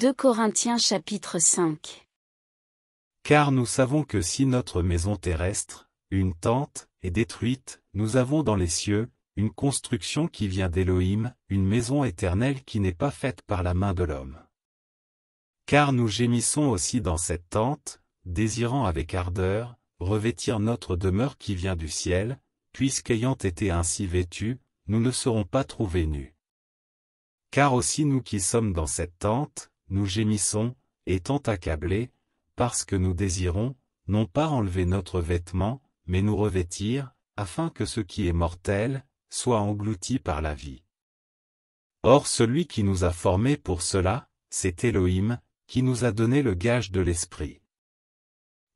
2 Corinthiens chapitre 5 Car nous savons que si notre maison terrestre, une tente, est détruite, nous avons dans les cieux, une construction qui vient d'Élohim, une maison éternelle qui n'est pas faite par la main de l'homme. Car nous gémissons aussi dans cette tente, désirant avec ardeur, revêtir notre demeure qui vient du ciel, puisqu'ayant été ainsi vêtus, nous ne serons pas trouvés nus. Car aussi nous qui sommes dans cette tente, nous gémissons, étant accablés, parce que nous désirons, non pas enlever notre vêtement, mais nous revêtir, afin que ce qui est mortel, soit englouti par la vie. Or celui qui nous a formés pour cela, c'est Elohim, qui nous a donné le gage de l'esprit.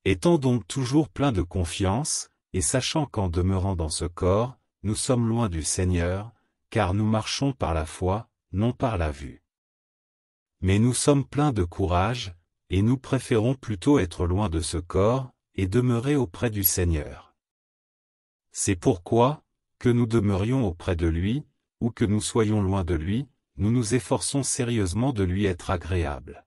Étant donc toujours plein de confiance, et sachant qu'en demeurant dans ce corps, nous sommes loin du Seigneur, car nous marchons par la foi, non par la vue mais nous sommes pleins de courage, et nous préférons plutôt être loin de ce corps, et demeurer auprès du Seigneur. C'est pourquoi, que nous demeurions auprès de lui, ou que nous soyons loin de lui, nous nous efforçons sérieusement de lui être agréable.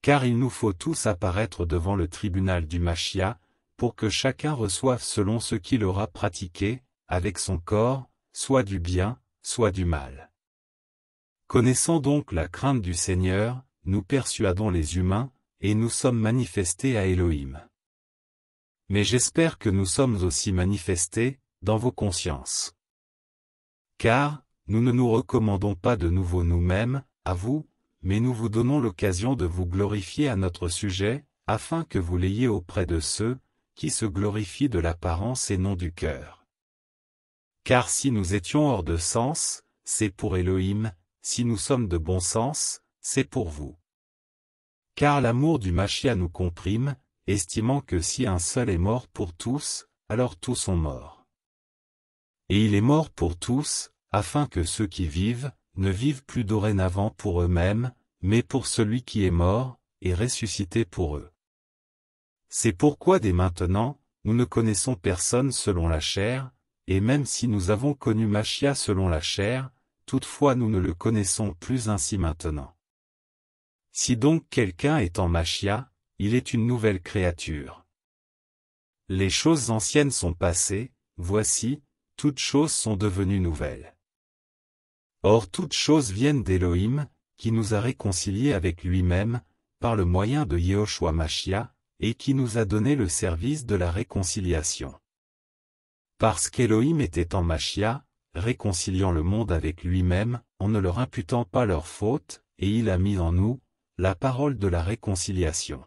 Car il nous faut tous apparaître devant le tribunal du Machia, pour que chacun reçoive selon ce qu'il aura pratiqué, avec son corps, soit du bien, soit du mal. Connaissant donc la crainte du Seigneur, nous persuadons les humains, et nous sommes manifestés à Elohim. Mais j'espère que nous sommes aussi manifestés, dans vos consciences. Car, nous ne nous recommandons pas de nouveau nous-mêmes, à vous, mais nous vous donnons l'occasion de vous glorifier à notre sujet, afin que vous l'ayez auprès de ceux, qui se glorifient de l'apparence et non du cœur. Car si nous étions hors de sens, c'est pour Elohim, si nous sommes de bon sens, c'est pour vous. Car l'amour du Machia nous comprime, estimant que si un seul est mort pour tous, alors tous sont morts. Et il est mort pour tous, afin que ceux qui vivent, ne vivent plus dorénavant pour eux-mêmes, mais pour celui qui est mort, et ressuscité pour eux. C'est pourquoi dès maintenant, nous ne connaissons personne selon la chair, et même si nous avons connu Machia selon la chair, toutefois nous ne le connaissons plus ainsi maintenant. Si donc quelqu'un est en Machia, il est une nouvelle créature. Les choses anciennes sont passées, voici, toutes choses sont devenues nouvelles. Or toutes choses viennent d'Élohim, qui nous a réconciliés avec lui-même, par le moyen de Yehoshua Machia, et qui nous a donné le service de la réconciliation. Parce qu'Élohim était en Machia, réconciliant le monde avec lui-même, en ne leur imputant pas leurs fautes, et il a mis en nous, la parole de la réconciliation.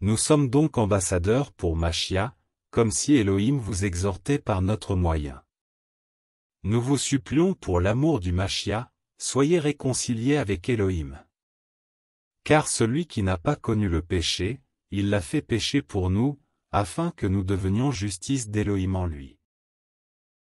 Nous sommes donc ambassadeurs pour Machia, comme si Elohim vous exhortait par notre moyen. Nous vous supplions pour l'amour du Machia, soyez réconciliés avec Elohim. Car celui qui n'a pas connu le péché, il l'a fait pécher pour nous, afin que nous devenions justice d'Elohim en lui.